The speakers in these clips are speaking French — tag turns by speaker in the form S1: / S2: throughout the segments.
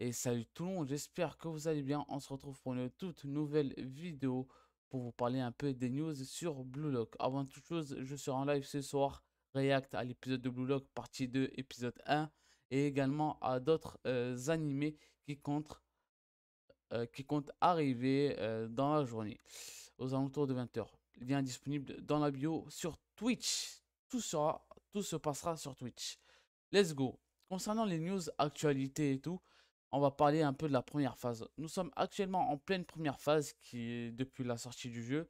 S1: Et salut tout le monde, j'espère que vous allez bien. On se retrouve pour une toute nouvelle vidéo pour vous parler un peu des news sur Blue Lock. Avant toute chose, je serai en live ce soir, react à l'épisode de Blue Lock, partie 2, épisode 1, et également à d'autres euh, animés qui comptent, euh, qui arriver euh, dans la journée, aux alentours de 20h. Lien disponible dans la bio sur Twitch. Tout, sera, tout se passera sur Twitch. Let's go. Concernant les news, actualités et tout, on va parler un peu de la première phase. Nous sommes actuellement en pleine première phase qui est depuis la sortie du jeu,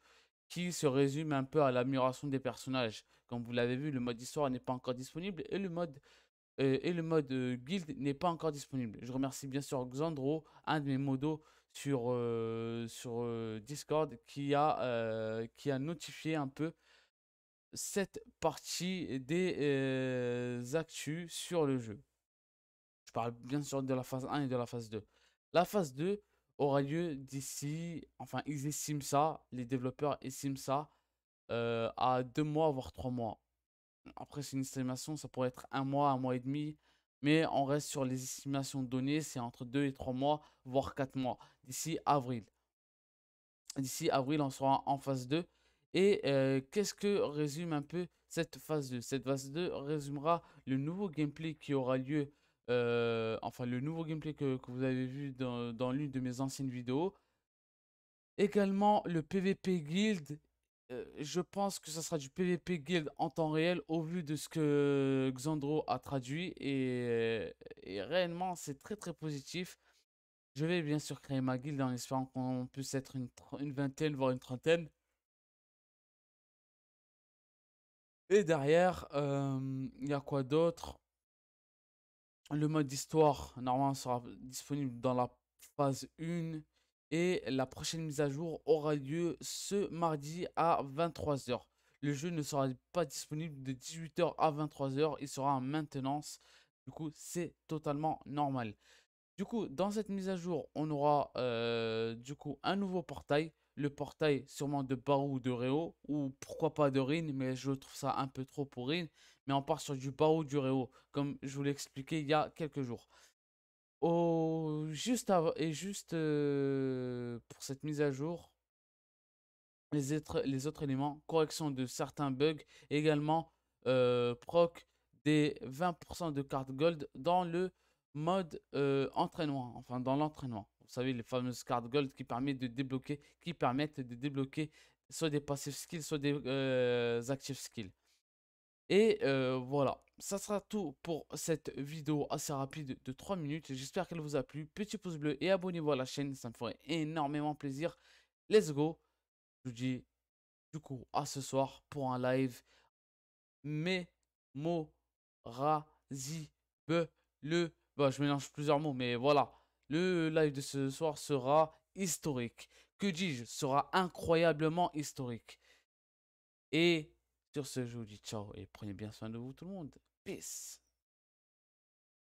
S1: qui se résume un peu à l'amélioration des personnages. Comme vous l'avez vu, le mode histoire n'est pas encore disponible et le mode, euh, et le mode euh, guild n'est pas encore disponible. Je remercie bien sûr Xandro, un de mes modos sur, euh, sur Discord, qui a, qui a notifié un peu cette partie des actus sur le jeu parle bien sûr de la phase 1 et de la phase 2. La phase 2 aura lieu d'ici, enfin ils estiment ça, les développeurs estiment ça euh, à 2 mois, voire 3 mois. Après c'est une estimation, ça pourrait être 1 mois, 1 mois et demi, mais on reste sur les estimations données, c'est entre 2 et 3 mois, voire 4 mois, d'ici avril. D'ici avril, on sera en phase 2. Et euh, qu'est-ce que résume un peu cette phase 2 Cette phase 2 résumera le nouveau gameplay qui aura lieu euh, enfin le nouveau gameplay que, vous avez vu dans, l'une de mes anciennes vidéos. Également le PVP Guild. Euh, je pense que ce sera du PVP Guild en temps réel au vu de ce que Xandro a traduit. Et, réellement, c'est très très positif. Je vais bien sûr créer ma guild en espérant qu'on puisse être une, vingtaine, voire une trentaine. Et derrière, euh, il y a quoi d'autre le mode histoire, normalement, sera disponible dans la phase 1. Et la prochaine mise à jour aura lieu ce mardi à 23h. Le jeu ne sera pas disponible de 18h à 23h. Il sera en maintenance. Du coup, c'est totalement normal. Du coup, dans cette mise à jour, on aura euh, du coup un nouveau portail le portail sûrement de Barou ou de Réo, ou pourquoi pas de Rin, mais je trouve ça un peu trop pour Rin. Mais on part sur du Barou du Réo, comme je vous l'ai expliqué il y a quelques jours. Oh, juste avant, et juste euh, pour cette mise à jour, les, êtres, les autres éléments, correction de certains bugs, également euh, proc des 20% de cartes gold dans le mode euh, entraînement, enfin dans l'entraînement. Vous savez, les fameuses cartes gold qui permettent de débloquer, qui permettent de débloquer soit des passive skills, soit des euh, active skills. Et euh, voilà, ça sera tout pour cette vidéo assez rapide de 3 minutes. J'espère qu'elle vous a plu. Petit pouce bleu et abonnez-vous à la chaîne, ça me ferait énormément plaisir. Let's go. Je vous dis du coup à ce soir pour un live le. Bah, je mélange plusieurs mots, mais voilà. Le live de ce soir sera historique. Que dis-je Sera incroyablement historique. Et sur ce, je vous dis ciao et prenez bien soin de vous tout le monde. Peace